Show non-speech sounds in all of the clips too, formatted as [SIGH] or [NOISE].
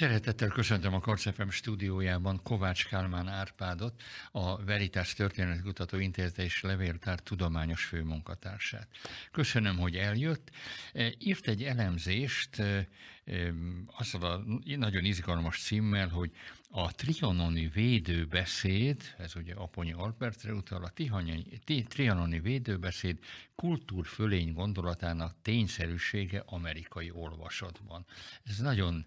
Szeretettel köszöntöm a Karcefem stúdiójában Kovács Kálmán Árpádot, a Veritás Történetkutató Intézete és Levéltár tudományos főmunkatársát. Köszönöm, hogy eljött. E, írt egy elemzést e, azzal a nagyon izgalmas címmel, hogy a trianoni védőbeszéd, ez ugye Aponyi Albertre utal, a tihanyai, trianoni védőbeszéd kultúrfölény gondolatának tényszerűsége amerikai olvasatban. Ez nagyon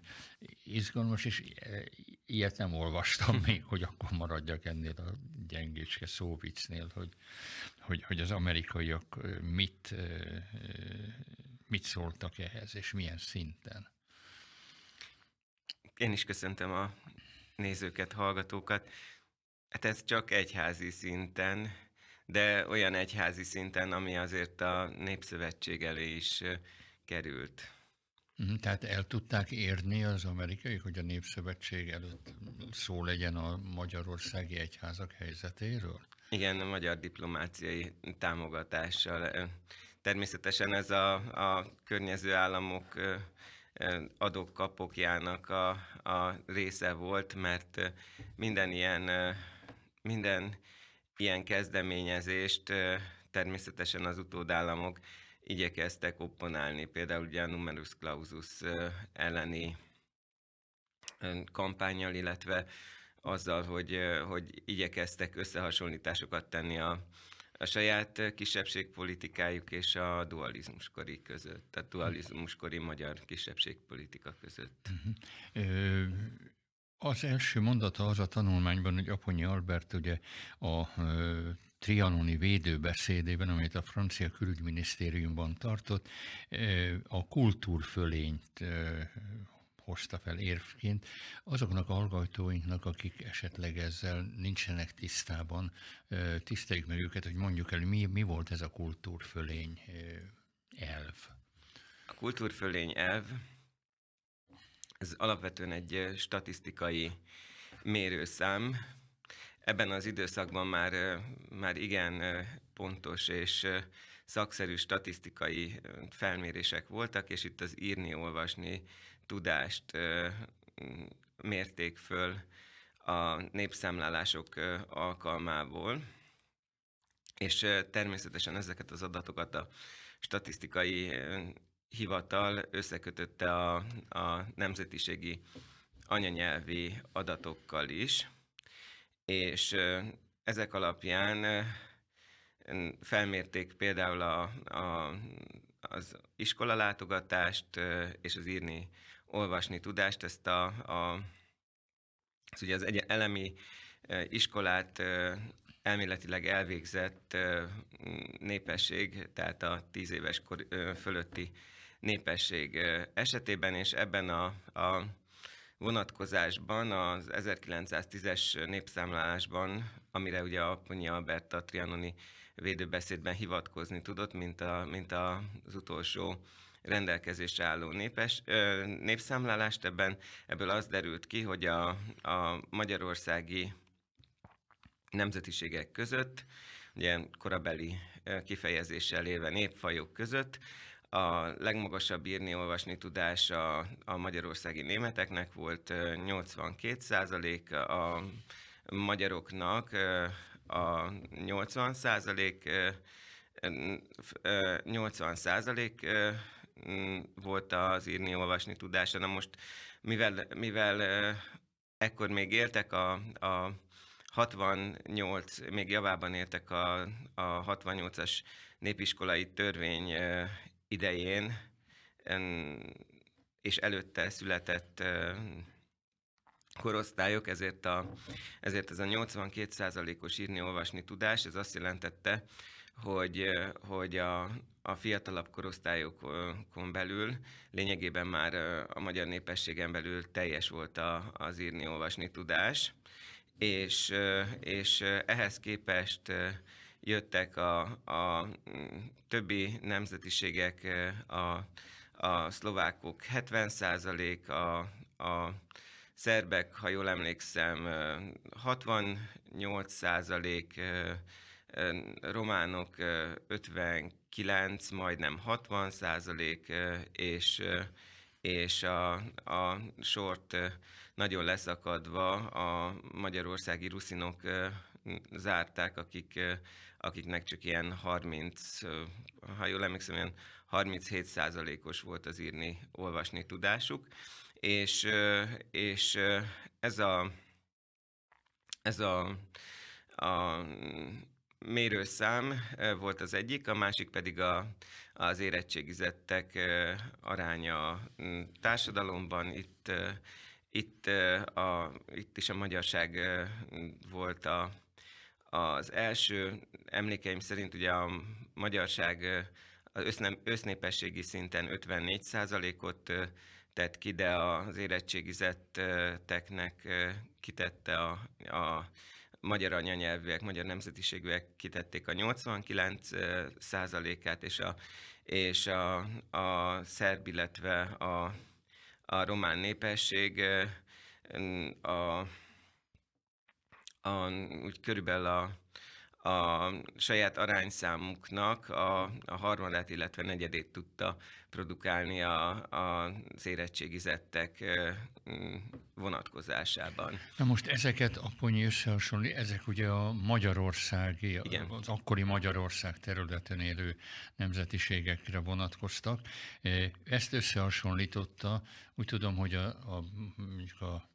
izgalmas, és e, ilyet nem olvastam [LAUGHS] még, hogy akkor maradjak ennél a gyengécske szóvicnél, hogy, hogy, hogy az amerikaiak mit, mit szóltak ehhez, és milyen szinten. Én is köszöntöm a nézőket, hallgatókat. Hát ez csak egyházi szinten, de olyan egyházi szinten, ami azért a Népszövetség elé is került. Mhm, tehát el tudták érni az amerikai, hogy a Népszövetség előtt szó legyen a magyarországi egyházak helyzetéről? Igen, a magyar diplomáciai támogatással. Természetesen ez a, a környező államok adok-kapokjának a, a része volt, mert minden ilyen, minden ilyen kezdeményezést természetesen az utódállamok igyekeztek opponálni. Például ugye a numerus clausus elleni kampányjal, illetve azzal, hogy, hogy igyekeztek összehasonlításokat tenni a, a saját kisebbségpolitikájuk és a dualizmuskori között, tehát dualizmuskori magyar kisebbségpolitika között. Mhm. az első mondata az a tanulmányban, hogy Aponyi Albert ugye a trianoni védőbeszédében, amit a francia külügyminisztériumban tartott, a kultúrfölényt hozta fel érvként. Azoknak a hallgatóinknak, akik esetleg ezzel nincsenek tisztában, tiszteljük meg őket, hogy mondjuk el, mi, mi volt ez a kultúrfölény elv? A kultúrfölény elv, ez alapvetően egy statisztikai mérőszám. Ebben az időszakban már, már igen pontos és szakszerű statisztikai felmérések voltak, és itt az írni-olvasni tudást mérték föl a népszámlálások alkalmából, és természetesen ezeket az adatokat a statisztikai hivatal összekötötte a, a nemzetiségi anyanyelvi adatokkal is, és ezek alapján felmérték például a, a az iskolalátogatást és az írni, olvasni tudást, ezt a, a az ugye az egy elemi iskolát elméletileg elvégzett népesség, tehát a tíz éves kor, fölötti népesség esetében, és ebben a, a vonatkozásban az 1910-es népszámlálásban, amire ugye a Ponyi Albert a trianoni védőbeszédben hivatkozni tudott, mint, a, mint a, az utolsó rendelkezésre álló népes, ö, népszámlálást. Ebben, ebből az derült ki, hogy a, a magyarországi nemzetiségek között, ugye korabeli kifejezéssel élve népfajok között, a legmagasabb írni-olvasni tudás a, a magyarországi németeknek volt 82 százalék, a magyaroknak a 80 százalék, 80 százalék volt az írni-olvasni tudása. Na most, mivel, mivel ekkor még éltek a, a 68, még javában éltek a, a 68-as népiskolai törvény idején, és előtte született korosztályok, ezért, a, ezért ez a 82%-os írni-olvasni tudás, ez azt jelentette, hogy, hogy a, a fiatalabb korosztályokon belül lényegében már a magyar népességen belül teljes volt a, az írni-olvasni tudás, és, és ehhez képest jöttek a, a többi nemzetiségek, a, a szlovákok 70 a, a szerbek, ha jól emlékszem, 68 százalék, románok 59, majdnem 60 százalék, és és a, a sort nagyon leszakadva a magyarországi ruszinok zárták, akik, akiknek csak ilyen 30, ha jól emlékszem, ilyen 37 százalékos volt az írni, olvasni tudásuk és, és ez a, ez a, a mérőszám volt az egyik, a másik pedig a, az érettségizettek aránya a mm, társadalomban. Itt, itt, a, itt is a magyarság volt a, az első. Emlékeim szerint ugye a magyarság az össznépességi szinten 54 ot tett ki, de az érettségizetteknek kitette a, a magyar anyanyelvűek, magyar nemzetiségűek kitették a 89 százalékát, és a, és a, a szerb, illetve a, a román népesség a, a úgy körülbelül a a saját arányszámuknak a, a harmadát, illetve negyedét tudta produkálni a, a érettségizettek vonatkozásában. Na most ezeket a Ponyi összehasonlít, ezek ugye a magyarországi, Igen. az akkori Magyarország területen élő nemzetiségekre vonatkoztak. Ezt összehasonlította, úgy tudom, hogy a, a, mondjuk a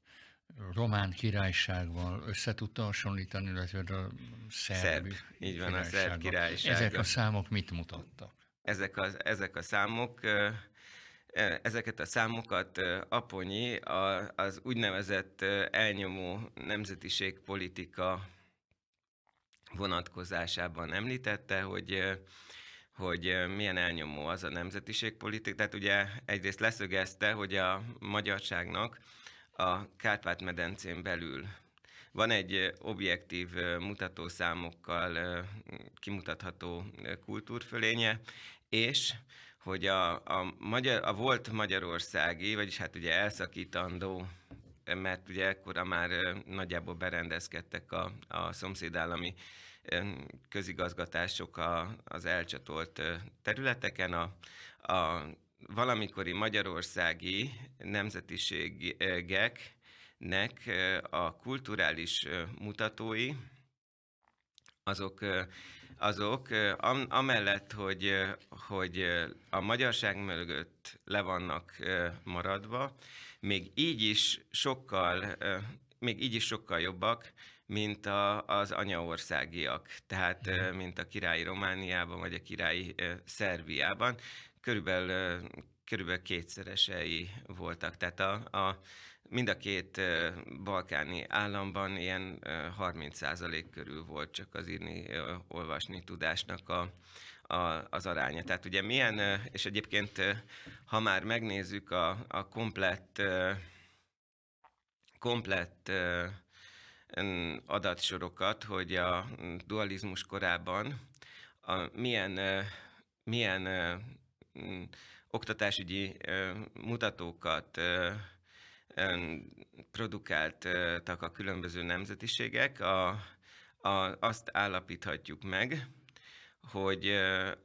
román királyságban össze tudta hasonlítani, illetve a szerb, szerb Így van, a szerb királyság. Ezek a számok mit mutattak? Ezek a, ezek a számok, e, ezeket a számokat Aponyi az úgynevezett elnyomó nemzetiségpolitika vonatkozásában említette, hogy hogy milyen elnyomó az a nemzetiségpolitika. Tehát ugye egyrészt leszögezte, hogy a magyarságnak a Kárpát-medencén belül. Van egy objektív mutatószámokkal kimutatható kultúrfölénye, és hogy a, a, magyar, a volt magyarországi, vagyis hát ugye elszakítandó, mert ugye ekkora már nagyjából berendezkedtek a, a szomszédállami közigazgatások a, az elcsatolt területeken, a, a valamikori magyarországi nemzetiségeknek a kulturális mutatói, azok, azok amellett, hogy, hogy a magyarság mögött le vannak maradva, még így is sokkal, még így is sokkal jobbak, mint a, az anyaországiak, tehát mhm. mint a királyi Romániában, vagy a királyi Szerbiában körülbelül, körülbelül kétszeresei voltak. Tehát a, a, mind a két balkáni államban ilyen 30% körül volt csak az írni, olvasni tudásnak a, a, az aránya. Tehát ugye milyen, és egyébként ha már megnézzük a, a komplett, komplett adatsorokat, hogy a dualizmus korában a milyen, milyen Mm, oktatásügyi mutatókat produkáltak a különböző nemzetiségek, a, a, azt állapíthatjuk meg, hogy,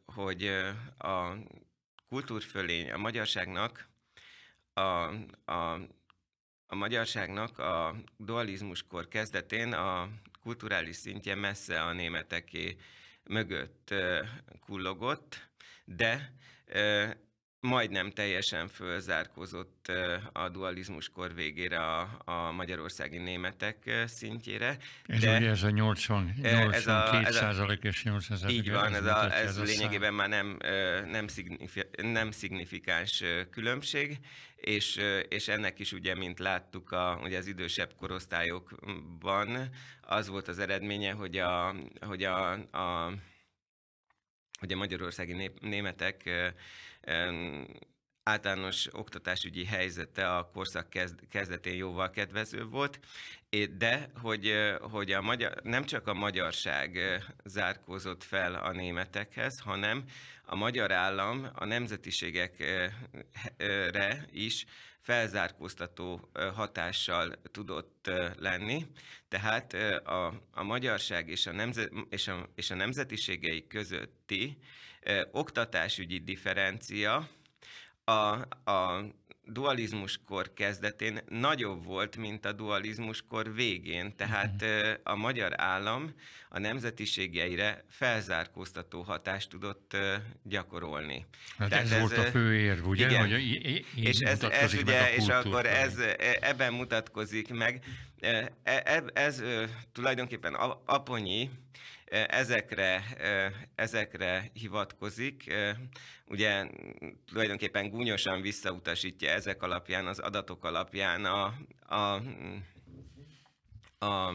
hogy a kultúrfölény a magyarságnak a, a, a magyarságnak a dualizmuskor kezdetén a kulturális szintje messze a németeké mögött kullogott, de majdnem teljesen fölzárkózott a dualizmus kor végére a, a magyarországi németek szintjére. Ez de ugye ez a 80, 82 ez a, és 80 százalék. Így van, e, ez, a, ez, ez lényegében már nem, nem, szignifi, nem szignifikáns különbség, és, és ennek is ugye, mint láttuk a, ugye az idősebb korosztályokban, az volt az eredménye, hogy a, hogy a, a hogy a magyarországi nép, németek általános oktatásügyi helyzete a korszak kezd, kezdetén jóval kedvező volt, de hogy, hogy a magyar, nem csak a magyarság zárkózott fel a németekhez, hanem a magyar állam a nemzetiségekre is felzárkóztató hatással tudott lenni. Tehát a, a magyarság és a, nemzet, és, a, és a nemzetiségei közötti oktatásügyi differencia a, a dualizmuskor kezdetén nagyobb volt, mint a dualizmuskor végén. Tehát mhm. a magyar állam a nemzetiségeire felzárkóztató hatást tudott gyakorolni. Hát Tehát ez, ez volt a fő érv, ugye? Igen. Hogy és ez, ez ugye, és akkor ez, e, ebben mutatkozik meg, E, e, ez, ez tulajdonképpen Aponyi ezekre, ezekre hivatkozik, ugye tulajdonképpen gúnyosan visszautasítja ezek alapján, az adatok alapján a, a a,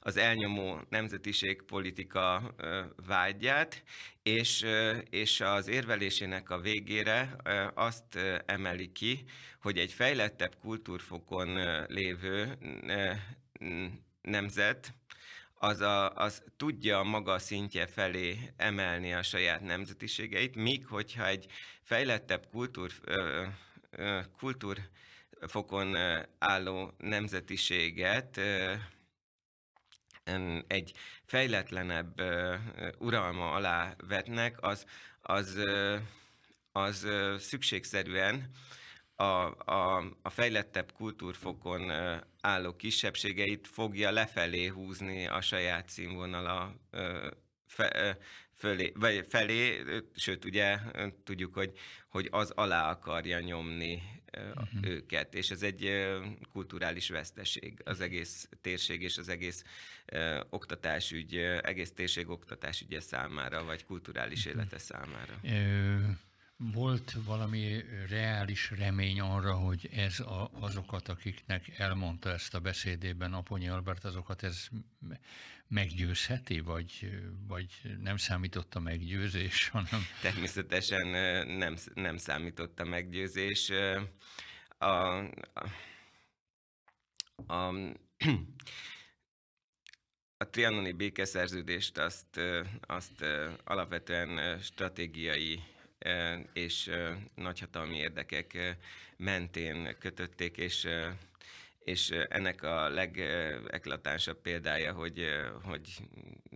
az elnyomó nemzetiségpolitika vágyát, és, és az érvelésének a végére azt emeli ki, hogy egy fejlettebb kultúrfokon lévő nemzet, az, a, az tudja maga szintje felé emelni a saját nemzetiségeit, míg hogyha egy fejlettebb kultúr, kultúrfokon álló nemzetiséget ö, egy fejletlenebb uralma alá vetnek, az, az, az szükségszerűen a, a, a fejlettebb kultúrfokon álló kisebbségeit fogja lefelé húzni a saját színvonala fe, fölé, vagy felé, sőt ugye tudjuk, hogy, hogy az alá akarja nyomni uh-huh. őket, és ez egy kulturális veszteség az egész térség és az egész oktatásügy, egész térség oktatásügye számára, vagy kulturális uh-huh. élete számára. Uh-huh volt valami reális remény arra, hogy ez a, azokat, akiknek elmondta ezt a beszédében Aponyi Albert, azokat ez meggyőzheti, vagy, vagy nem számított a meggyőzés, hanem... Természetesen nem, nem számított a meggyőzés. A, a, a, a trianoni békeszerződést azt, azt alapvetően stratégiai és nagyhatalmi érdekek mentén kötötték, és és ennek a legeklatánsabb példája, hogy, hogy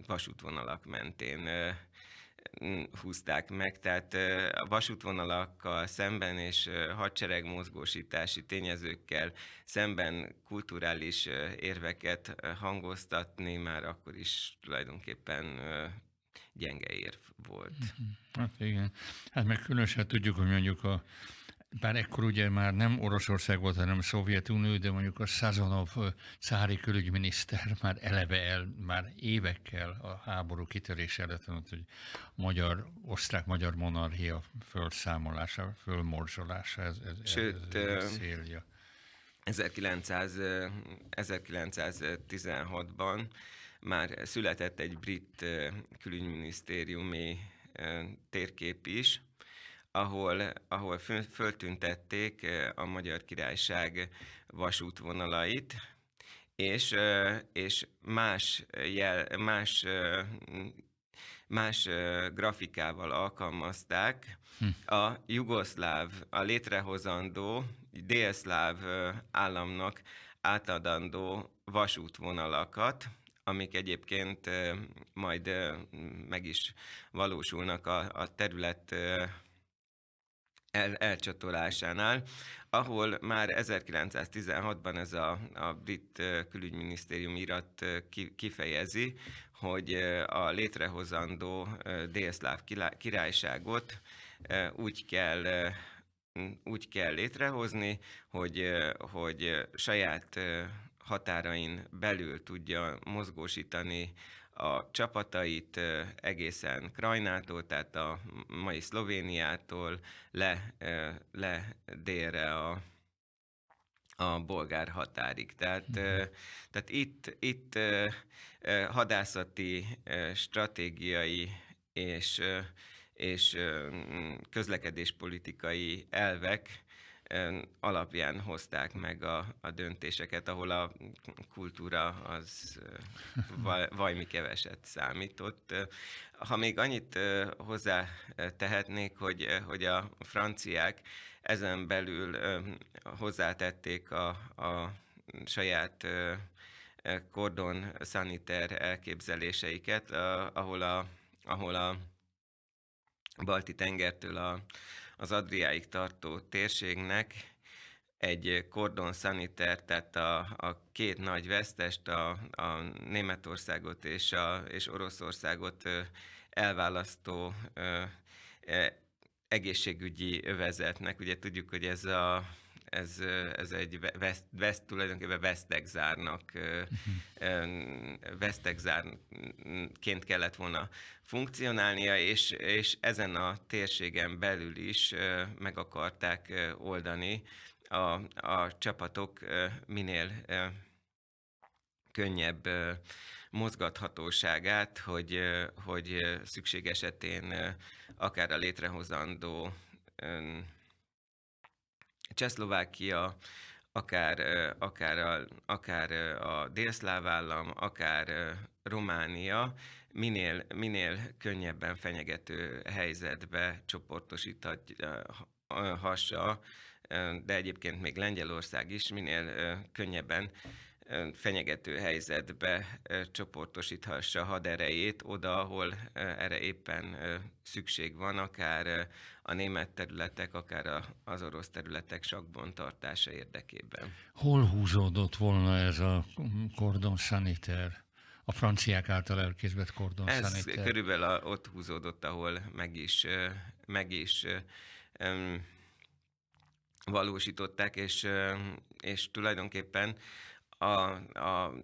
vasútvonalak mentén húzták meg, tehát a vasútvonalakkal szemben és hadsereg mozgósítási tényezőkkel szemben kulturális érveket hangoztatni már akkor is tulajdonképpen gyenge érv volt. Mhm. Hát igen. Hát meg különösen hát tudjuk, hogy mondjuk a bár ekkor ugye már nem Oroszország volt, hanem Szovjetunió, de mondjuk a Szazonov cári külügyminiszter [LAUGHS] már eleve el, már évekkel a háború kitörés előtt mondott, hogy magyar, osztrák-magyar monarchia fölszámolása, fölmorzsolása, ez, ez, Sőt, ez, ez célja. 1900, 1916-ban már született egy brit külügyminisztériumi térkép is, ahol, ahol föltüntették a Magyar Királyság vasútvonalait, és, és más, jel, más más grafikával alkalmazták hm. a jugoszláv, a létrehozandó délszláv államnak átadandó vasútvonalakat, amik egyébként majd meg is valósulnak a, a terület el, elcsatolásánál, ahol már 1916-ban ez a, a brit külügyminisztérium irat kifejezi, hogy a létrehozandó délszláv királyságot úgy kell úgy kell létrehozni, hogy, hogy saját határain belül tudja mozgósítani a csapatait egészen Krajnától, tehát a mai Szlovéniától le, le délre a, a bolgár határig. Tehát, mm-hmm. tehát itt, itt hadászati, stratégiai és és közlekedéspolitikai elvek alapján hozták meg a, a döntéseket, ahol a kultúra az [LAUGHS] vaj, vajmi keveset számított. Ha még annyit hozzá tehetnék, hogy, hogy a franciák ezen belül hozzátették a, a saját kordon szaniter elképzeléseiket, ahol a, ahol a balti tengertől a, az Adriáig tartó térségnek egy kordon szaniter, tehát a, a két nagy vesztest, a, a Németországot és, a, és Oroszországot elválasztó e, egészségügyi övezetnek. Ugye tudjuk, hogy ez a ez, ez egy veszt, veszt, tulajdonképpen Vesztegzárnak, [LAUGHS] Vesztegzárként kellett volna funkcionálnia, és, és ezen a térségen belül is meg akarták oldani a, a csapatok minél könnyebb mozgathatóságát, hogy, hogy szükség esetén akár a létrehozandó Csehszlovákia, akár, akár, a, akár a délszláv állam, akár Románia minél, minél könnyebben fenyegető helyzetbe hassa, de egyébként még Lengyelország is minél könnyebben fenyegető helyzetbe csoportosíthassa haderejét oda, ahol erre éppen szükség van, akár a német területek, akár az orosz területek sakban tartása érdekében. Hol húzódott volna ez a kordon sanitaire? a franciák által elkészített kordon Ez sanitaire. körülbelül a, ott húzódott, ahol meg is, meg is um, valósították, és, és tulajdonképpen a, a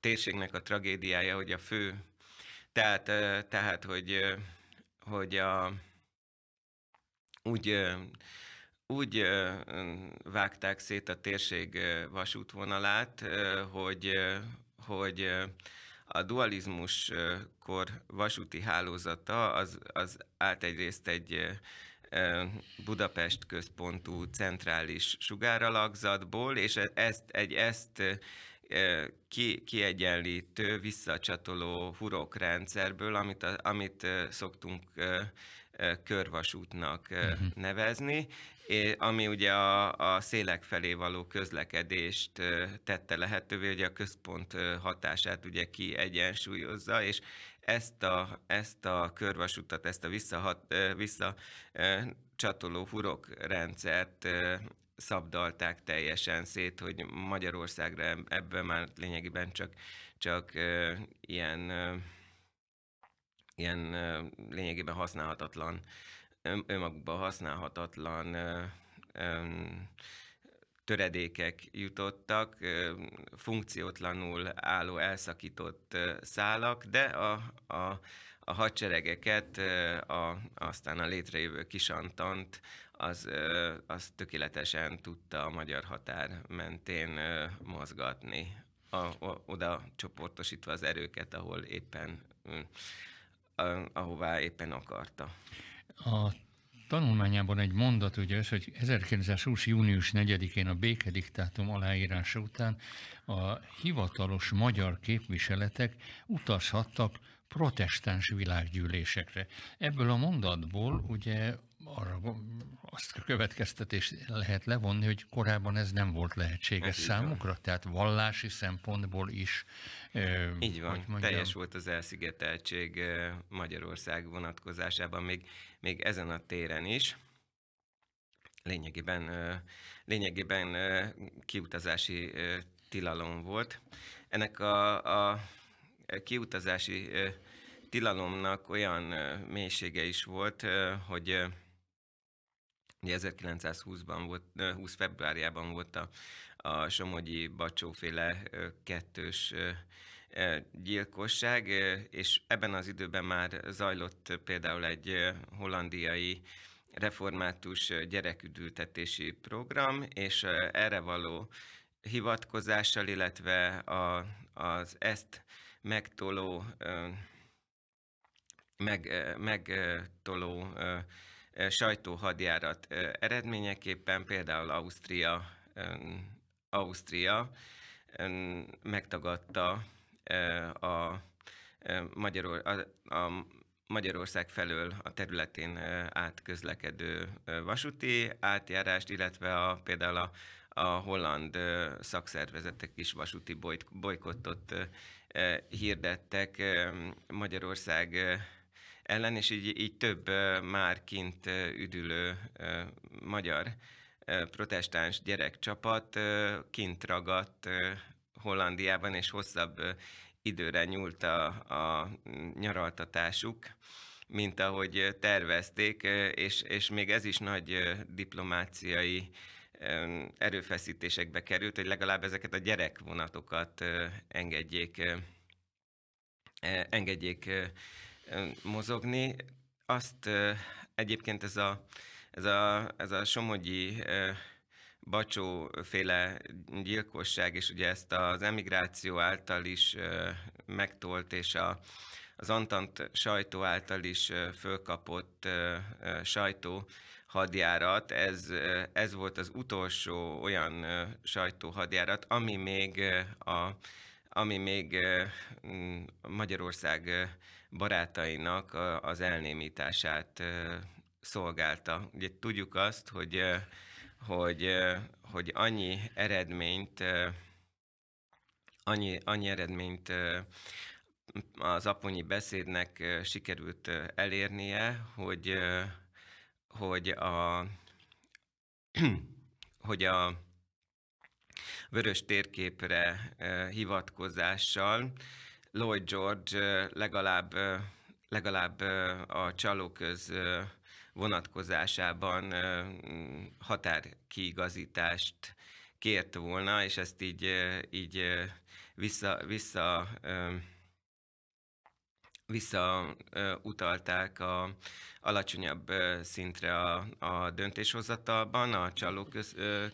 térségnek a tragédiája, hogy a fő, tehát, tehát hogy, hogy a, úgy, úgy vágták szét a térség vasútvonalát, hogy, hogy a dualizmus kor vasúti hálózata az, az állt egyrészt egy Budapest központú centrális sugáralakzatból, és e-, ezt, egy ezt ki, kiegyenlítő, visszacsatoló hurokrendszerből, amit, amit szoktunk körvasútnak uh-huh. nevezni, ami ugye a, a szélek felé való közlekedést tette lehetővé, hogy a központ hatását ugye kiegyensúlyozza, és ezt a, ezt a körvasutat, ezt a visszahat, visszacsatoló rendszert szabdalták teljesen szét, hogy Magyarországra ebben már lényegében csak, csak ilyen, ilyen lényegében használhatatlan, önmagukban használhatatlan töredékek jutottak, funkciótlanul álló elszakított szálak, de a, a, a hadseregeket, a, aztán a létrejövő kisantant, az, az tökéletesen tudta a magyar határ mentén mozgatni, a, a, oda csoportosítva az erőket, ahol éppen, hm, ahová éppen akarta. A tanulmányában egy mondat, ugye, ez, hogy 1920. június 4-én a békediktátum aláírása után a hivatalos magyar képviseletek utazhattak protestáns világgyűlésekre. Ebből a mondatból ugye arra azt a következtetést lehet levonni, hogy korábban ez nem volt lehetséges ez számukra, van. tehát vallási szempontból is. Így van, mondjam, teljes volt az elszigeteltség Magyarország vonatkozásában, még, még ezen a téren is lényegében, lényegében kiutazási tilalom volt. Ennek a, a kiutazási tilalomnak olyan mélysége is volt, hogy Ugye 1920-ban volt, 20 februárjában volt a, a Somogyi Bacsóféle kettős gyilkosság, és ebben az időben már zajlott például egy hollandiai református gyereküdültetési program, és erre való hivatkozással, illetve a, az ezt megtoló meg, megtoló sajtóhadjárat eredményeképpen például Ausztria, Ausztria megtagadta a Magyaror, a, a Magyarország felől a területén átközlekedő vasúti átjárást, illetve a, például a, a holland szakszervezetek is vasúti bolykottot hirdettek. Magyarország ellen, és így, így több már kint üdülő magyar protestáns gyerekcsapat kint ragadt Hollandiában, és hosszabb időre nyúlt a, a nyaraltatásuk, mint ahogy tervezték, és, és még ez is nagy diplomáciai erőfeszítésekbe került, hogy legalább ezeket a gyerekvonatokat engedjék e, engedjék mozogni. Azt egyébként ez a, ez a, ez a somogyi Bacsó gyilkosság, és ugye ezt az emigráció által is megtolt, és a, az Antant sajtó által is fölkapott sajtó hadjárat, ez, ez volt az utolsó olyan sajtó hadjárat, ami még a ami még Magyarország barátainak az elnémítását szolgálta. Ugye tudjuk azt, hogy, hogy, hogy annyi eredményt annyi, annyi eredményt az aponyi beszédnek sikerült elérnie, hogy, hogy a, [CLEARS THROAT] hogy a vörös térképre hivatkozással Lloyd George legalább, legalább a csalóköz vonatkozásában határkiigazítást kért volna, és ezt így, így vissza, vissza utalták a alacsonyabb szintre a, a döntéshozatalban a csalók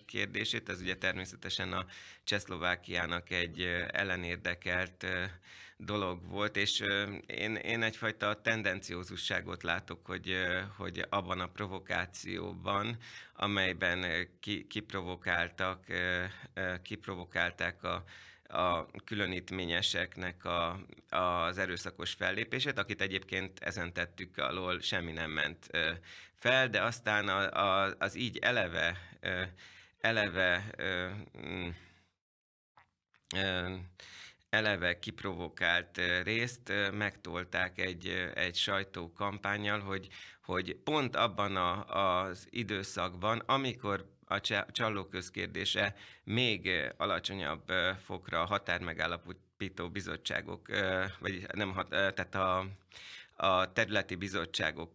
kérdését. Ez ugye természetesen a Csehszlovákiának egy ellenérdekelt dolog volt, és én, én egyfajta tendenciózusságot látok, hogy, hogy abban a provokációban, amelyben ki, kiprovokáltak, kiprovokálták a a különítményeseknek a, az erőszakos fellépését, akit egyébként ezen tettük alól, semmi nem ment fel, de aztán a, a, az így eleve, eleve mm, eleve kiprovokált részt megtolták egy, egy sajtókampányjal, hogy, hogy pont abban a, az időszakban, amikor a csalló közkérdése még alacsonyabb fokra a határmegállapító bizottságok, vagy nem, tehát a, a területi bizottságok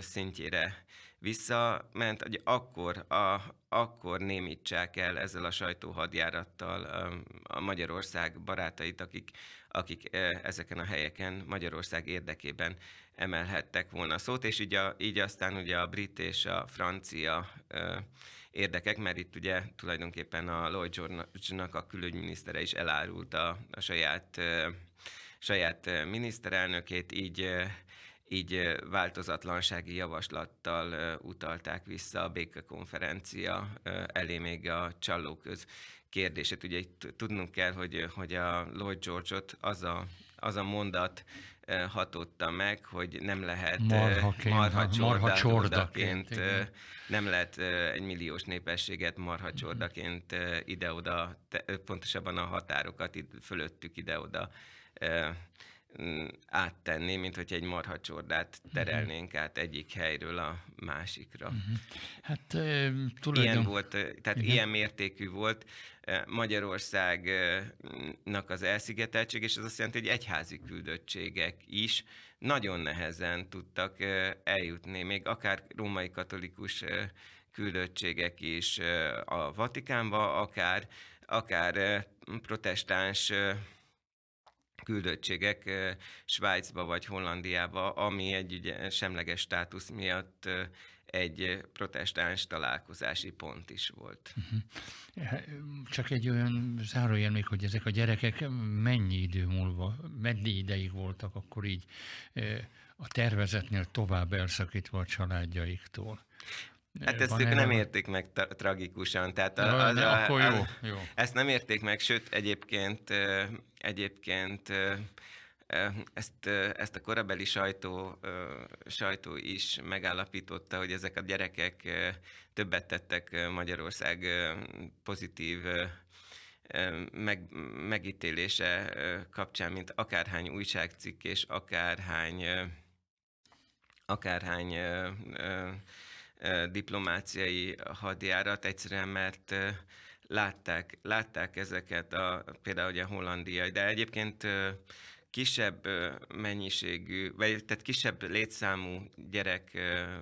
szintjére visszament, hogy akkor, a, akkor némítsák el ezzel a sajtóhadjárattal um, a Magyarország barátait, akik, akik eh, ezeken a helyeken Magyarország érdekében emelhettek volna szót, és így, a, így aztán ugye a brit és a francia érdekek, mert itt ugye tulajdonképpen a Lloyd George-nak a külügyminisztere is elárult a, a saját saját miniszterelnökét, így így változatlansági javaslattal utalták vissza a békekonferencia elé még a csallóköz kérdését. Ugye itt tudnunk kell, hogy, hogy a Lloyd George-ot az a, az a mondat hatotta meg, hogy nem lehet marhaként, marha, csordaként, nem lehet egy milliós népességet marha mhm. csordaként ide-oda, pontosabban a határokat fölöttük ide-oda áttenni, mint hogy egy marhacsordát mhm. terelnénk át egyik helyről a másikra. Uh-huh. Hát tulajdonképpen... Ilyen volt, tehát Igen. ilyen mértékű volt Magyarországnak az elszigeteltség, és ez azt jelenti, hogy egyházi küldöttségek is nagyon nehezen tudtak eljutni, még akár római katolikus küldöttségek is a Vatikánba, akár, akár protestáns küldöttségek Svájcba vagy Hollandiába, ami egy ugye, semleges státusz miatt egy protestáns találkozási pont is volt. Uh-huh. Csak egy olyan zárójel még, hogy ezek a gyerekek mennyi idő múlva, mennyi ideig voltak akkor így a tervezetnél tovább elszakítva a családjaiktól? Hát ezt ők nem érték meg tra- tragikusan, tehát a, a, a, a, jó, jó. ezt nem érték meg, sőt egyébként, egyébként ezt, ezt a korabeli sajtó, sajtó is megállapította, hogy ezek a gyerekek többet tettek Magyarország pozitív meg, megítélése kapcsán, mint akárhány újságcikk és akárhány akárhány diplomáciai hadjárat, egyszerűen mert látták, látták ezeket, a, például ugye a hollandiai, de egyébként kisebb mennyiségű, vagy tehát kisebb létszámú gyerek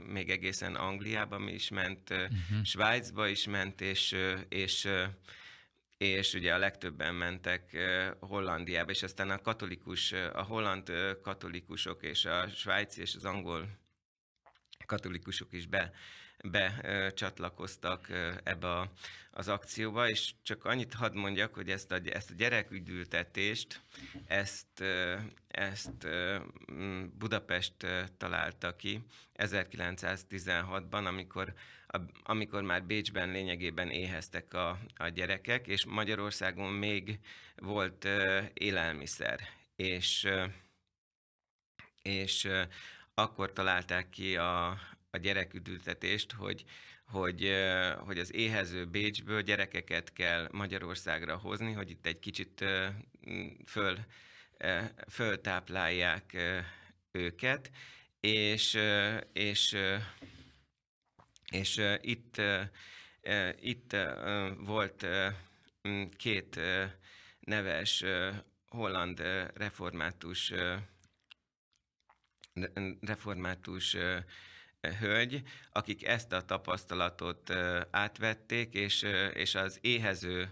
még egészen Angliában is ment, uh-huh. Svájcba is ment, és, és és ugye a legtöbben mentek Hollandiába, és aztán a katolikus, a holland katolikusok és a svájci és az angol katolikusok is be, becsatlakoztak ebbe a, az akcióba, és csak annyit hadd mondjak, hogy ezt a, ezt a gyerekügyültetést, ezt, ezt Budapest találta ki 1916-ban, amikor, amikor már Bécsben lényegében éheztek a, a gyerekek, és Magyarországon még volt élelmiszer, és és akkor találták ki a, a gyereküdültetést, hogy, hogy, hogy az éhező Bécsből gyerekeket kell Magyarországra hozni, hogy itt egy kicsit föl, föltáplálják őket, és, és, és itt, itt volt két neves holland református református hölgy, akik ezt a tapasztalatot átvették, és, és az éhező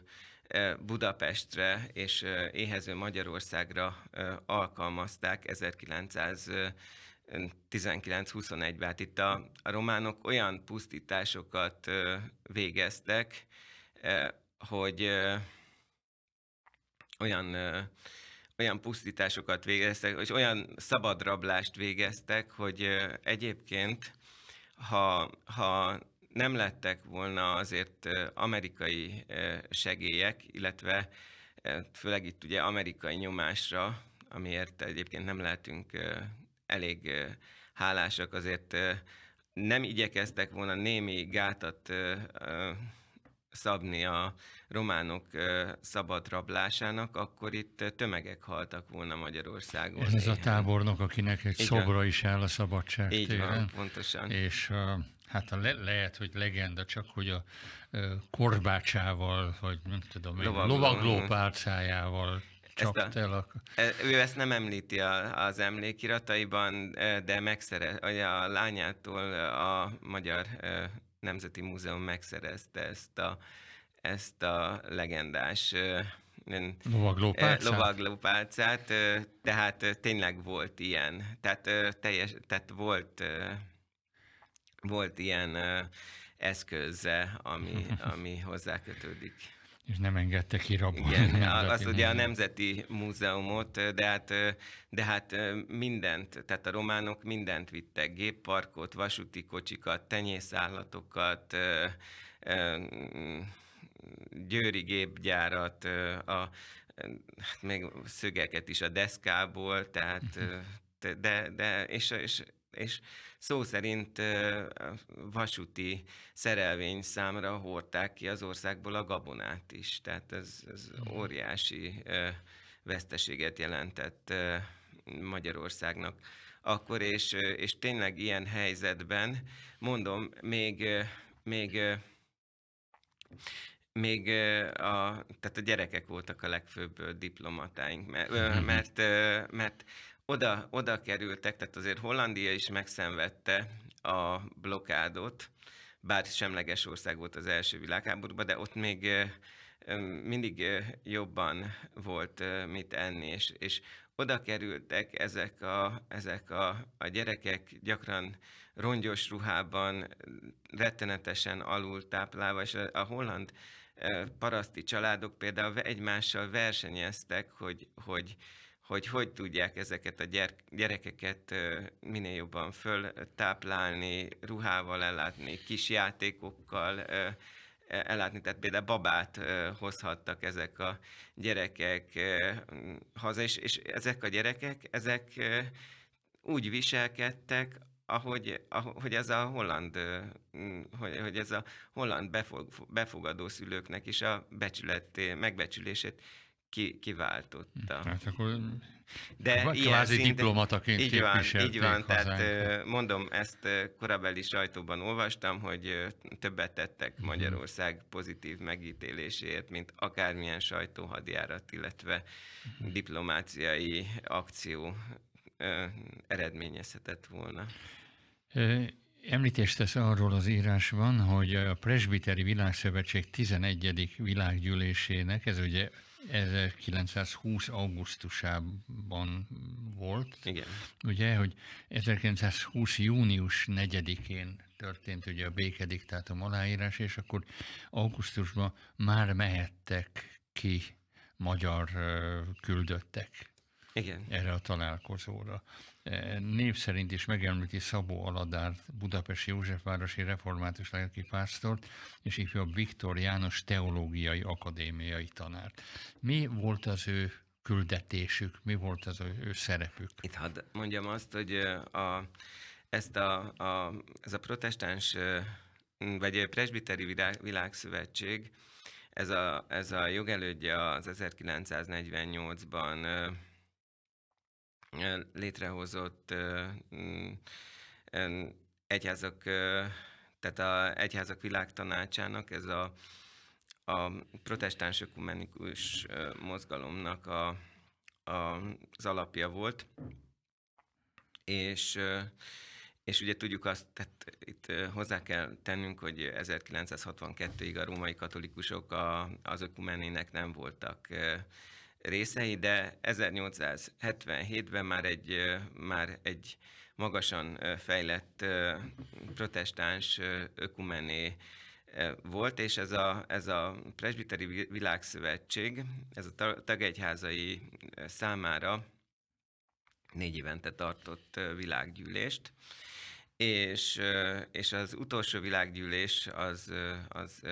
Budapestre és éhező Magyarországra alkalmazták 1919-21-ben. Hát itt a, a románok olyan pusztításokat végeztek, hogy olyan olyan pusztításokat végeztek, és olyan szabadrablást végeztek, hogy egyébként, ha, ha nem lettek volna azért amerikai segélyek, illetve főleg itt ugye amerikai nyomásra, amiért egyébként nem lehetünk elég hálásak, azért nem igyekeztek volna némi gátat szabni a, románok szabad rablásának, akkor itt tömegek haltak volna Magyarországon. Ez éhen. az a tábornok, akinek egy Igen. szobra is áll a szabadság Így téren. van, pontosan. És a, hát a le, lehet, hogy legenda, csak hogy a, korbácsával, vagy nem tudom, lovagló, lovagló párcájával ezt a, el a... E, ő ezt nem említi a, az emlékirataiban, de megszerez, a lányától a Magyar Nemzeti Múzeum megszerezte ezt a ezt a legendás lovaglópálcát. tehát tényleg volt ilyen, tehát, teljes, tehát volt, volt ilyen eszköze, ami, [LAUGHS] ami hozzákötődik. És nem engedte ki rabolni. Igen, az ugye a Nemzeti Múzeumot, de hát, de hát mindent, tehát a románok mindent vittek, gépparkot, vasúti kocsikat, tenyészállatokat, győri gépgyárat, a, hát még szögeket is a deszkából, tehát de, de és, és, és szó szerint vasúti szerelvény számra hordták ki az országból a gabonát is. Tehát ez, ez mhm. óriási veszteséget jelentett Magyarországnak akkor, és, és tényleg ilyen helyzetben, mondom, még, még még a, tehát a gyerekek voltak a legfőbb diplomatáink, [LAUGHS] mert, mert, mert oda, oda kerültek, tehát azért Hollandia is megszenvedte a blokádot, bár semleges ország volt az első világháborúban, de ott még mindig jobban volt mit enni, és, és oda kerültek ezek, a, ezek a, a gyerekek gyakran rongyos ruhában, rettenetesen alul táplálva, és a holland paraszti családok például egymással versenyeztek, hogy hogy, hogy, hogy tudják ezeket a gyerekeket minél jobban föltáplálni, ruhával ellátni, kis játékokkal e-, ellátni, tehát például babát hozhattak ezek a gyerekek haza, és, és ezek a gyerekek, ezek úgy viselkedtek, ahogy, ahogy ez a holland, hogy, hogy ez a holland befog, befogadó szülőknek is a becsületé, megbecsülését ki, kiváltotta. Hm, hát akkor de ilyen szinten, diplomataként így van, így van tehát mondom, ezt korabeli sajtóban olvastam, hogy többet tettek hm. Magyarország pozitív megítéléséért, mint akármilyen sajtóhadjárat, illetve hm. diplomáciai akció eredményezhetett volna. Említést tesz arról az írásban, hogy a Presbiteri Világszövetség 11. világgyűlésének, ez ugye 1920. augusztusában volt, Igen. ugye, hogy 1920. június 4-én történt ugye a békediktátum aláírás, és akkor augusztusban már mehettek ki magyar küldöttek Igen. erre a találkozóra név szerint is megemlíti Szabó Aladárt, Budapesti Józsefvárosi református Pásztort, és ifjabb Viktor János teológiai akadémiai tanárt. Mi volt az ő küldetésük, mi volt az ő, ő szerepük? Itt hadd mondjam azt, hogy a, ezt a, a, ez a protestáns vagy presbiteri világ, világszövetség, ez a, ez a jogelődje az 1948-ban létrehozott mm, egyházak, tehát a egyházak világtanácsának, ez a, a protestáns ökumenikus mozgalomnak a, a, az alapja volt, és és ugye tudjuk azt, tehát itt hozzá kell tennünk, hogy 1962-ig a római katolikusok a, az ökumenének nem voltak részei, de 1877-ben már egy, már egy magasan fejlett protestáns ökumené volt, és ez a, ez a Presbiteri Világszövetség, ez a tagegyházai számára négy évente tartott világgyűlést, és, és az utolsó világgyűlés az, az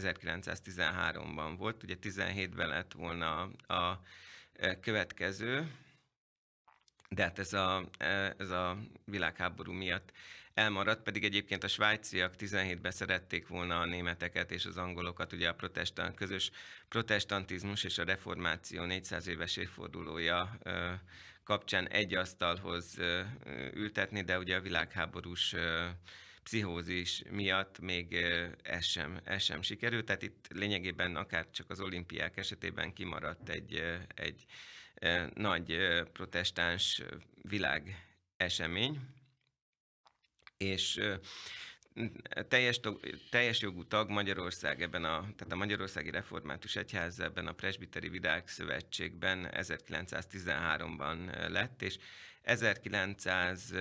1913-ban volt, ugye 17-ben lett volna a e, következő, de hát ez a, e, ez a világháború miatt elmaradt, pedig egyébként a svájciak 17-ben szerették volna a németeket és az angolokat, ugye a protestant, közös protestantizmus és a reformáció 400 éves évfordulója e, kapcsán egy asztalhoz ültetni, de ugye a világháborús pszichózis miatt még ez sem, ez sem sikerült, tehát itt lényegében akár csak az olimpiák esetében kimaradt egy, egy nagy protestáns világ esemény, és teljes, teljes jogú tag Magyarország ebben a, tehát a Magyarországi Református Egyház ebben a Presbiteri Szövetségben 1913-ban lett, és 1900,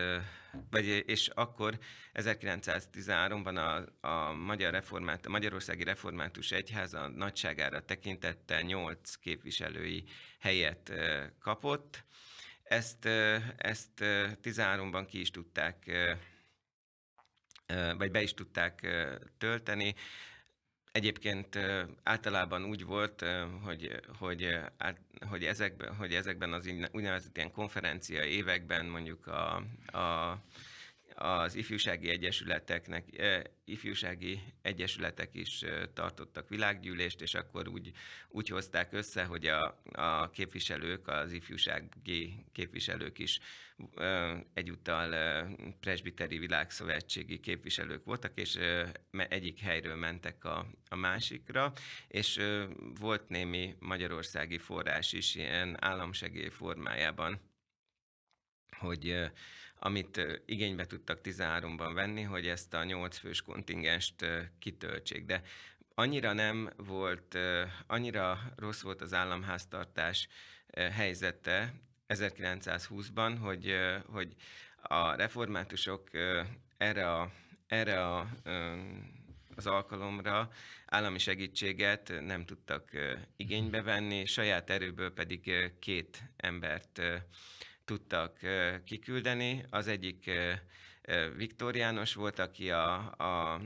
vagy, és akkor 1913-ban a, a Magyar Reformát, a Magyarországi Református egyház a nagyságára tekintettel 8 képviselői helyet kapott. Ezt, ezt 13-ban ki is tudták vagy be is tudták tölteni. Egyébként általában úgy volt, hogy, hogy, hogy, ezekben, hogy ezekben az úgynevezett ilyen konferencia években mondjuk a, a az ifjúsági egyesületeknek, eh, ifjúsági egyesületek is eh, tartottak világgyűlést, és akkor úgy, úgy hozták össze, hogy a, a képviselők, az ifjúsági képviselők is eh, egyúttal presbiteri világszövetségi képviselők voltak, és egyik helyről mentek a, a másikra, és volt némi magyarországi forrás is ilyen államsegély formájában hogy amit igénybe tudtak 13-ban venni, hogy ezt a 8 fős kontingenst kitöltsék. De annyira nem volt, annyira rossz volt az államháztartás helyzete 1920-ban, hogy, hogy a reformátusok erre a, erre a az alkalomra állami segítséget nem tudtak igénybe venni, saját erőből pedig két embert tudtak kiküldeni. Az egyik Viktor János volt, aki a, a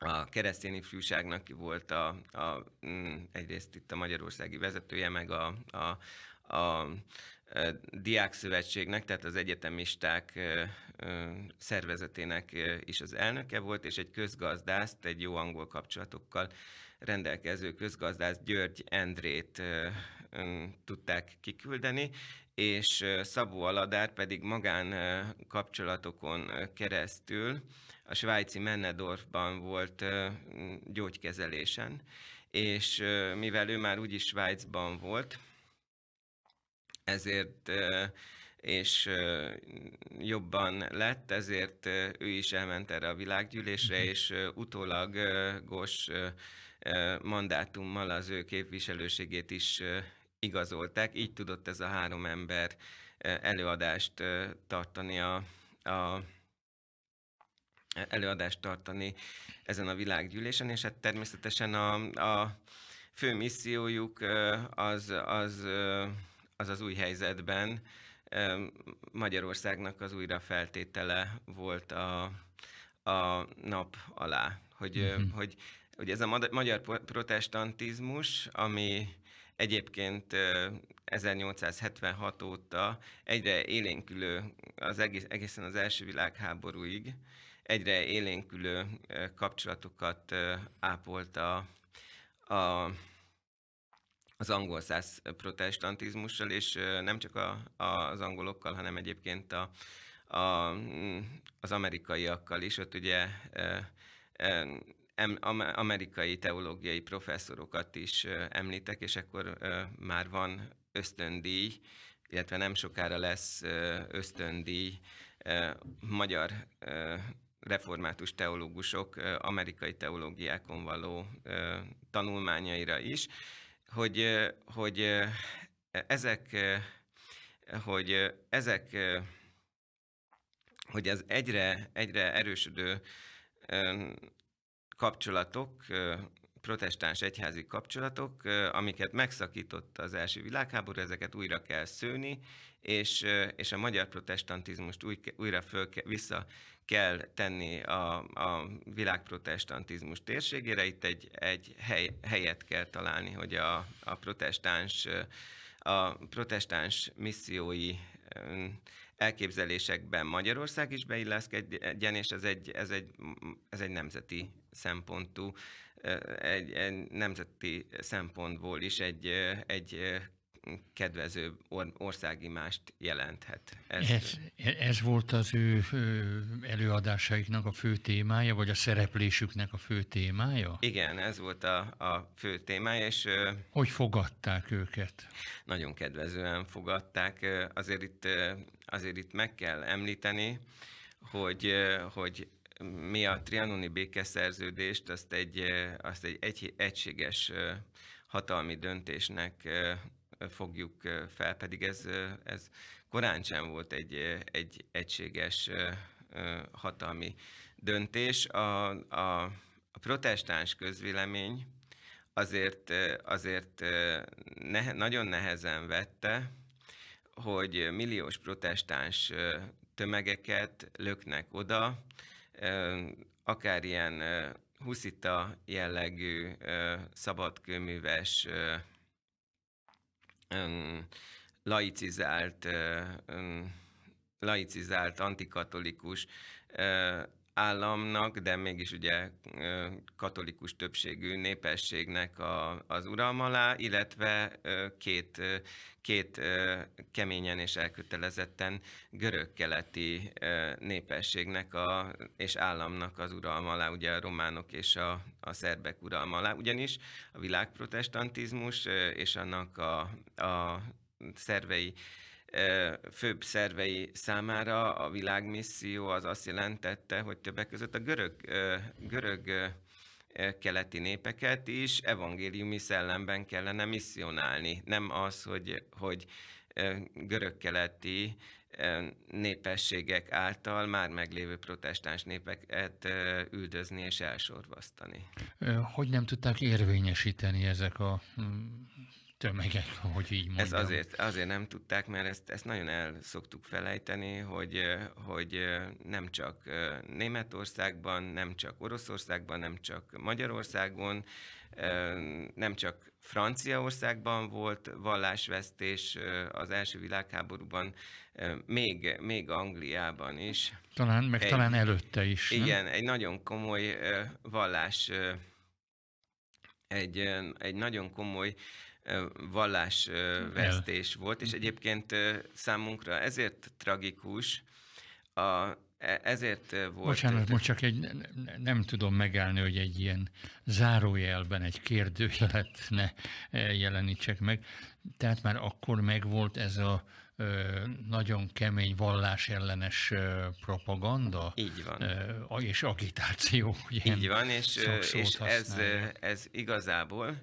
a keresztény ifjúságnak volt a, a, mm, egyrészt itt a magyarországi vezetője, meg a, a, a Szövetségnek, tehát az egyetemisták szervezetének is az elnöke volt, és egy közgazdászt, egy jó angol kapcsolatokkal rendelkező közgazdász György Endrét tudták kiküldeni, és Szabó Aladár pedig magán kapcsolatokon keresztül a svájci Mennedorfban volt gyógykezelésen, és mivel ő már úgyis Svájcban volt, ezért és jobban lett, ezért ő is elment erre a világgyűlésre, mhm. és utólagos mandátummal az ő képviselőségét is igazolták, így tudott ez a három ember előadást tartani a, a előadást tartani ezen a világgyűlésen, és hát természetesen a, a fő missziójuk az az, az az új helyzetben Magyarországnak az újra feltétele volt a, a nap alá, hogy, mm-hmm. hogy, hogy ez a magyar protestantizmus, ami Egyébként 1876 óta egyre élénkülő, az egész, egészen az első világháborúig, egyre élénkülő kapcsolatokat ápolt a, a az angol száz protestantizmussal, és nem csak a, a, az angolokkal, hanem egyébként a, a, az amerikaiakkal is. Ott ugye e, amerikai teológiai professzorokat is említek, és akkor már van ösztöndíj, illetve nem sokára lesz ösztöndíj magyar református teológusok amerikai teológiákon való tanulmányaira is, hogy, hogy ezek, hogy ezek, hogy ez egyre, egyre erősödő kapcsolatok, protestáns egyházi kapcsolatok, amiket megszakított az első világháború, ezeket újra kell szőni, és, és a magyar protestantizmust új, újra föl, vissza kell tenni a, a világprotestantizmus térségére. Itt egy, egy hely, helyet kell találni, hogy a, a protestáns a protestáns missziói elképzelésekben Magyarország is beilleszkedjen, és ez egy, ez egy, ez egy nemzeti szempontú, egy, egy nemzeti szempontból is egy, egy kedvező or- országimást jelenthet. Ez... Ez, ez volt az ő előadásaiknak a fő témája, vagy a szereplésüknek a fő témája? Igen, ez volt a, a fő témája, és... Hogy fogadták őket? Nagyon kedvezően fogadták. Azért itt, azért itt meg kell említeni, hogy, hogy mi a trianoni békeszerződést azt egy, azt egy, egy egységes hatalmi döntésnek fogjuk fel, pedig ez, ez korán sem volt egy, egy egységes hatalmi döntés. A, a, a protestáns közvélemény azért, azért ne, nagyon nehezen vette, hogy milliós protestáns tömegeket löknek oda, akár ilyen huszita jellegű szabadkőműves laicizált, laicizált antikatolikus államnak, de mégis ugye katolikus többségű népességnek a, az uralma alá, illetve két, két keményen és elkötelezetten görög-keleti népességnek a, és államnak az uralma alá, ugye a románok és a, a szerbek uralma alá, ugyanis a világprotestantizmus és annak a, a szervei főbb szervei számára a világmisszió az azt jelentette, hogy többek között a görög, görög keleti népeket is evangéliumi szellemben kellene misszionálni. Nem az, hogy, hogy görög-keleti népességek által már meglévő protestáns népeket üldözni és elsorvasztani. Hogy nem tudták érvényesíteni ezek a hm, tömegek, hogy így mondjam. Ez azért, azért nem tudták, mert ezt, ezt nagyon el szoktuk felejteni, hogy, hogy nem csak Németországban, nem csak Oroszországban, nem csak Magyarországon, nem csak Franciaországban volt vallásvesztés az első világháborúban, még, még Angliában is. Talán, meg egy, talán előtte is. Igen, nem? egy nagyon komoly vallás egy, egy nagyon komoly vallásvesztés volt, és egyébként számunkra ezért tragikus, a, e, ezért volt... Bocsánat, most csak egy, nem tudom megállni, hogy egy ilyen zárójelben egy kérdőjelet ne e, jelenítsek meg. Tehát már akkor megvolt ez a nagyon kemény vallásellenes propaganda. Így van. és agitáció. Ugye, Így van, és, és ez, ez igazából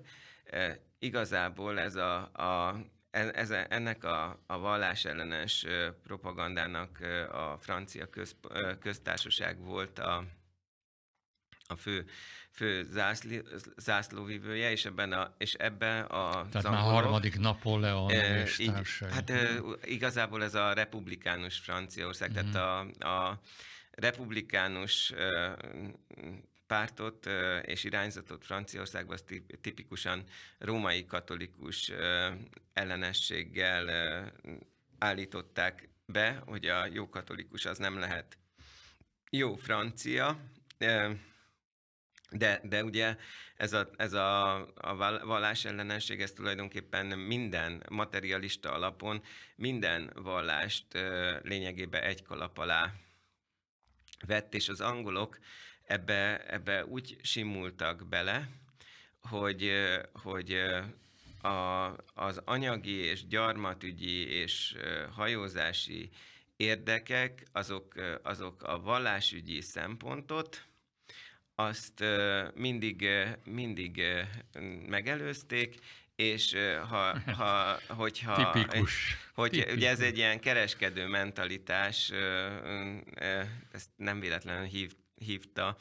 igazából ez a, a ez, ennek a, a vallás ellenes propagandának a francia köz, köztársaság volt a, a fő, fő zászli, és ebben a, és ebben a Tehát zangolok, már harmadik Napóleon e, és így, Hát e, igazából ez a republikánus Franciaország, mm. tehát mhm. a, a republikánus e, pártot és irányzatot Franciaországban, tipikusan római katolikus ellenességgel állították be, hogy a jó katolikus az nem lehet jó francia, de, de ugye ez a, ez a, a vallás ellenesség, ez tulajdonképpen minden materialista alapon, minden vallást lényegében egy kalap alá vett, és az angolok ebbe, ebbe úgy simultak bele, hogy, hogy a, az anyagi és gyarmatügyi és hajózási érdekek, azok, azok a vallásügyi szempontot, azt mindig, mindig megelőzték, és ha, [LAUGHS] ha hogyha... Tipikus. Hogy Tipikus. ugye ez egy ilyen kereskedő mentalitás, ezt nem véletlenül hívt hívta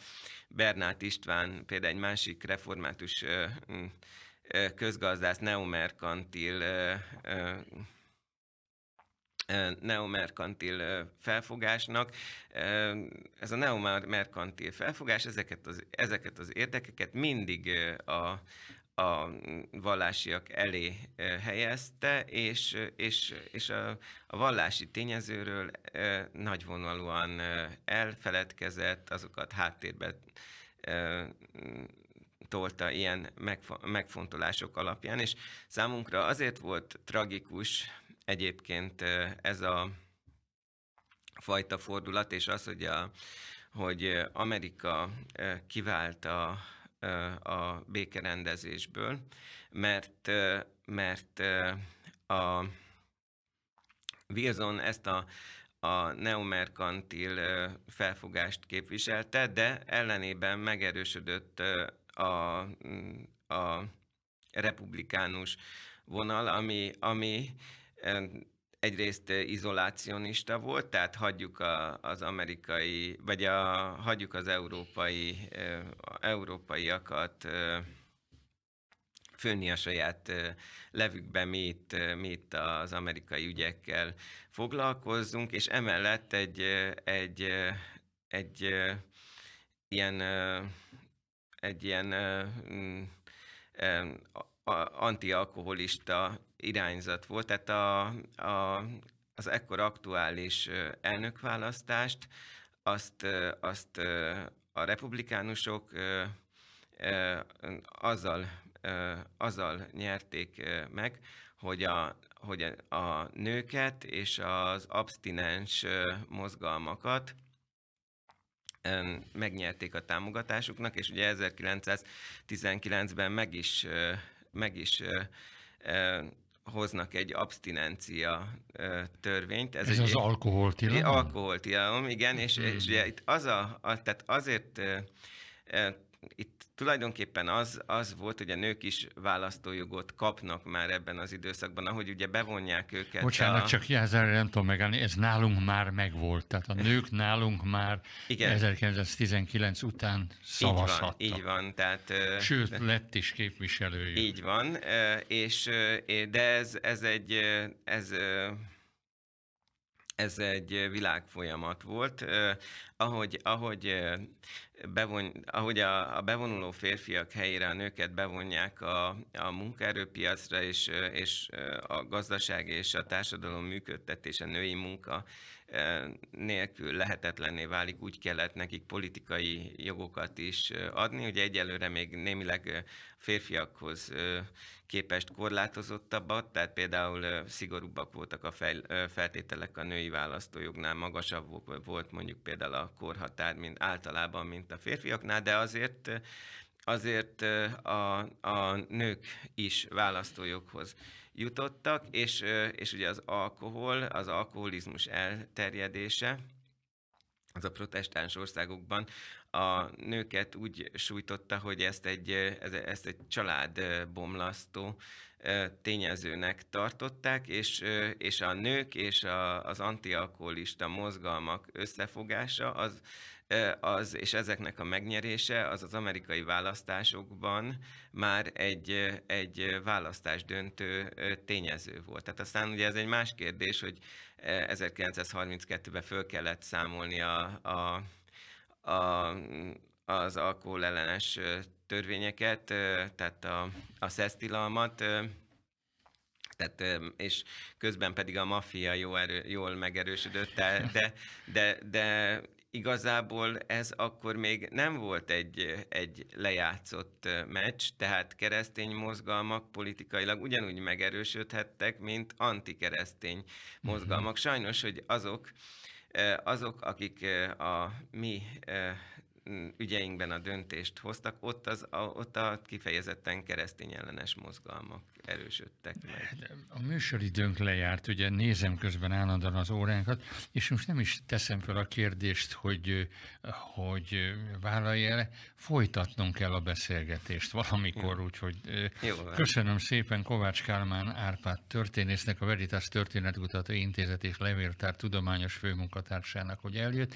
Bernát István, például egy másik református közgazdász, neomerkantil neomerkantil felfogásnak. Ez a neomerkantil felfogás ezeket az, ezeket az érdekeket mindig a, a vallásiak elé helyezte, és, és, és a, a vallási tényezőről nagyvonalúan elfeledkezett, azokat háttérbe tolta ilyen megfontolások alapján, és számunkra azért volt tragikus egyébként ez a fajta fordulat, és az, hogy, a, hogy Amerika kivált a a békerendezésből, mert, mert a Wilson ezt a, a neomerkantil felfogást képviselte, de ellenében megerősödött a, a republikánus vonal, ami, ami egyrészt eh, izolacionista volt, tehát hagyjuk a, az amerikai, vagy a, hagyjuk az európai, eh, európaiakat eh, főni a saját levükbe, mi itt, mi itt az amerikai ügyekkel foglalkozzunk, és emellett egy, egy, egy ilyen, egy ilyen mm, antialkoholista irányzat volt, tehát a, a, az ekkor aktuális elnökválasztást azt, azt a republikánusok azzal, azzal nyerték meg, hogy a, hogy a, nőket és az abstinens mozgalmakat megnyerték a támogatásuknak, és ugye 1919-ben meg is, meg is hoznak egy abstinencia törvényt. Ez, ez egy, az alkoholtilalom? Alkoholtilalom, igen, és, mm. és hmm. ugye itt az a, a tehát azért e, e, itt tulajdonképpen az, az volt, hogy a nők is választójogot kapnak már ebben az időszakban, ahogy ugye bevonják őket. Bocsánat, a... csak ezzel nem tudom megállni, ez nálunk már megvolt, tehát a [LAUGHS] nők nálunk már Igen. 1919 után szavazhattak. Így van, így van tehát... Sőt, de... lett is képviselőjük. Így van, és, de ez, ez egy... Ez, ez egy világfolyamat volt. Ahogy, ahogy, bevon, ahogy a, a bevonuló férfiak helyére a nőket bevonják a, a munkaerőpiacra, és, és a gazdaság és a társadalom működtetése női munka nélkül lehetetlenné válik, úgy kellett nekik politikai jogokat is adni. Ugye egyelőre még némileg férfiakhoz képest korlátozottabbat, tehát például szigorúbbak voltak a fel, feltételek a női választójognál, magasabb volt mondjuk például a korhatár, mint általában, mint a férfiaknál, de azért azért a, a nők is választójoghoz jutottak, és, és ugye az alkohol, az alkoholizmus elterjedése, az a protestáns országokban a nőket úgy sújtotta, hogy ezt egy, ezt egy családbomlasztó tényezőnek tartották, és, és a nők és a, az antialkoholista mozgalmak összefogása az az, és ezeknek a megnyerése az az amerikai választásokban már egy, egy választás döntő tényező volt. Tehát aztán ugye ez egy más kérdés, hogy 1932-ben föl kellett számolni a, a, a az alkoholellenes törvényeket, tehát a, a szesztilalmat, tehát, és közben pedig a maffia jó erő, jól megerősödött, de, de, de igazából ez akkor még nem volt egy, egy lejátszott meccs, tehát keresztény mozgalmak politikailag ugyanúgy megerősödhettek, mint antikeresztény mhm. mozgalmak. Sajnos, hogy azok, azok, akik a mi ügyeinkben a döntést hoztak, ott, az, a, ott a kifejezetten keresztény ellenes mozgalmak erősödtek meg. Hát, a műsoridőnk lejárt, ugye nézem közben állandóan az óránkat, és most nem is teszem fel a kérdést, hogy, hogy vállalja el, folytatnunk kell a beszélgetést valamikor, úgyhogy köszönöm szépen Kovács Kálmán Árpád történésznek, a Veritas Történetkutató Intézet és Levéltár tudományos főmunkatársának, hogy eljött.